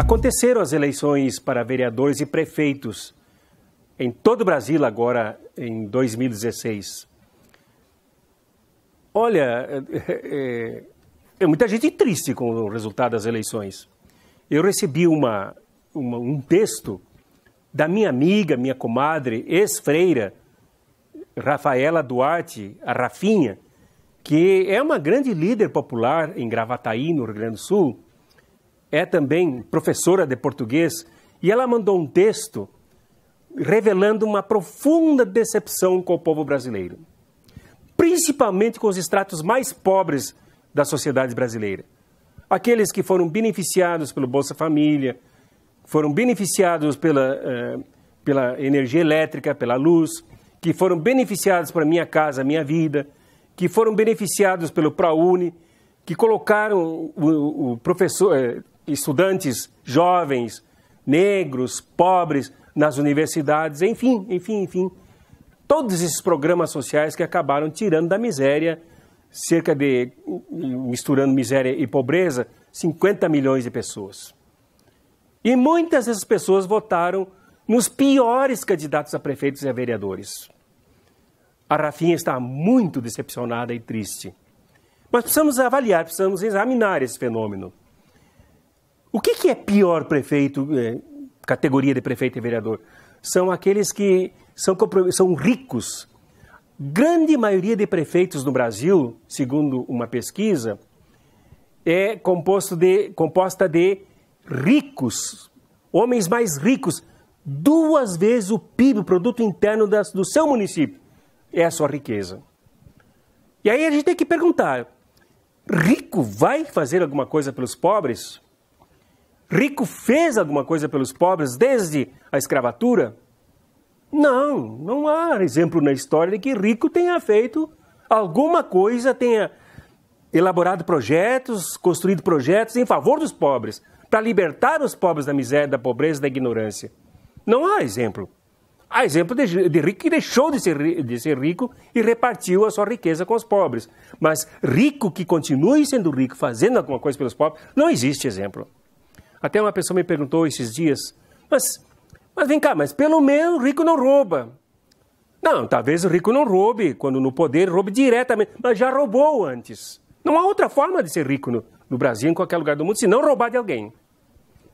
Aconteceram as eleições para vereadores e prefeitos em todo o Brasil agora em 2016. Olha, é, é, muita gente triste com o resultado das eleições. Eu recebi uma, uma um texto da minha amiga, minha comadre, ex-freira, Rafaela Duarte, a Rafinha, que é uma grande líder popular em Gravataí, no Rio Grande do Sul, é também professora de português, e ela mandou um texto revelando uma profunda decepção com o povo brasileiro, principalmente com os estratos mais pobres da sociedade brasileira. Aqueles que foram beneficiados pelo Bolsa Família, foram beneficiados pela, eh, pela energia elétrica, pela luz, que foram beneficiados para Minha Casa Minha Vida, que foram beneficiados pelo ProUni, que colocaram o, o professor, eh, estudantes jovens, negros, pobres, nas universidades, enfim, enfim, enfim. Todos esses programas sociais que acabaram tirando da miséria, cerca de, misturando miséria e pobreza, 50 milhões de pessoas. E muitas dessas pessoas votaram nos piores candidatos a prefeitos e a vereadores. A Rafinha está muito decepcionada e triste. Mas precisamos avaliar, precisamos examinar esse fenômeno. O que, que é pior prefeito, é, categoria de prefeito e vereador? São aqueles que são, são ricos. Grande maioria de prefeitos no Brasil, segundo uma pesquisa, é composto de, composta de ricos, homens mais ricos, duas vezes o PIB, o produto interno das, do seu município. É a sua riqueza. E aí a gente tem que perguntar: rico vai fazer alguma coisa pelos pobres? rico fez alguma coisa pelos pobres desde a escravatura? Não, não há exemplo na história de que rico tenha feito alguma coisa, tenha elaborado projetos, construído projetos em favor dos pobres, para libertar os pobres da miséria, da pobreza, da ignorância. Não há exemplo. Há exemplo de, de rico que deixou de ser, de ser rico e repartiu a sua riqueza com os pobres. Mas rico que continue sendo rico, fazendo alguma coisa pelos pobres, não existe exemplo. Até uma pessoa me perguntou esses dias, mas, mas vem cá, mas pelo menos o rico não rouba. Não, talvez o rico não roube, quando no poder roube diretamente, mas já roubou antes. Não há outra forma de ser rico no, no Brasil, em qualquer lugar do mundo, se não roubar de alguém.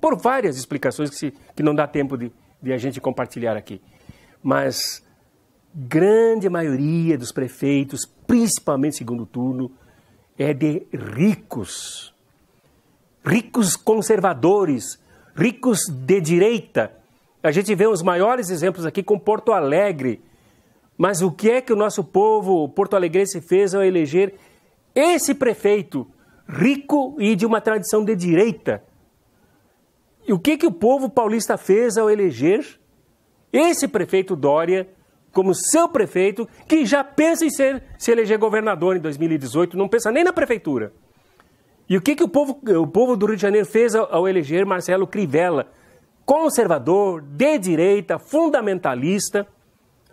Por várias explicações que, se, que não dá tempo de, de a gente compartilhar aqui. Mas grande maioria dos prefeitos, principalmente segundo turno, é de ricos ricos conservadores, ricos de direita. A gente vê os maiores exemplos aqui com Porto Alegre. Mas o que é que o nosso povo porto-alegrense fez ao eleger esse prefeito rico e de uma tradição de direita? E o que é que o povo paulista fez ao eleger esse prefeito Dória como seu prefeito, que já pensa em ser, se eleger governador em 2018, não pensa nem na prefeitura. E o que, que o, povo, o povo do Rio de Janeiro fez ao, ao eleger Marcelo Crivella? Conservador, de direita, fundamentalista,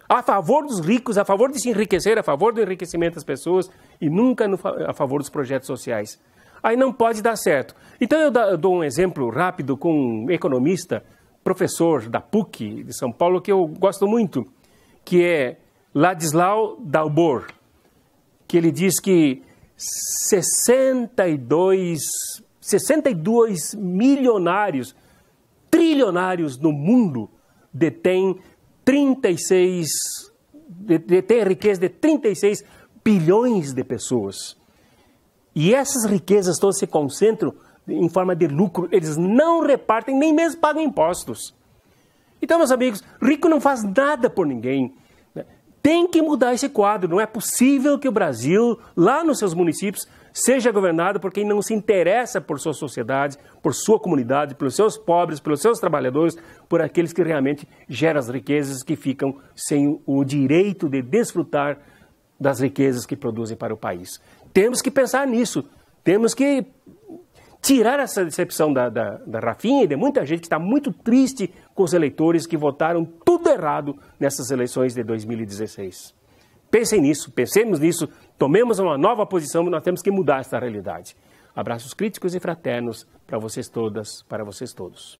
a favor dos ricos, a favor de se enriquecer, a favor do enriquecimento das pessoas e nunca no, a favor dos projetos sociais. Aí não pode dar certo. Então eu, da, eu dou um exemplo rápido com um economista, professor da PUC de São Paulo, que eu gosto muito, que é Ladislau Dalbor, que ele diz que 62, 62 milionários, trilionários no mundo detêm 36, detêm a riqueza de 36 bilhões de pessoas. E essas riquezas todas se concentram em forma de lucro, eles não repartem nem mesmo pagam impostos. Então, meus amigos, rico não faz nada por ninguém. Tem que mudar esse quadro. Não é possível que o Brasil, lá nos seus municípios, seja governado por quem não se interessa por sua sociedade, por sua comunidade, pelos seus pobres, pelos seus trabalhadores, por aqueles que realmente geram as riquezas que ficam sem o direito de desfrutar das riquezas que produzem para o país. Temos que pensar nisso. Temos que tirar essa decepção da, da, da Rafinha e de muita gente que está muito triste com os eleitores que votaram tudo errado nessas eleições de 2016. Pensem nisso, pensemos nisso, tomemos uma nova posição, nós temos que mudar esta realidade. Abraços críticos e fraternos para vocês todas, para vocês todos.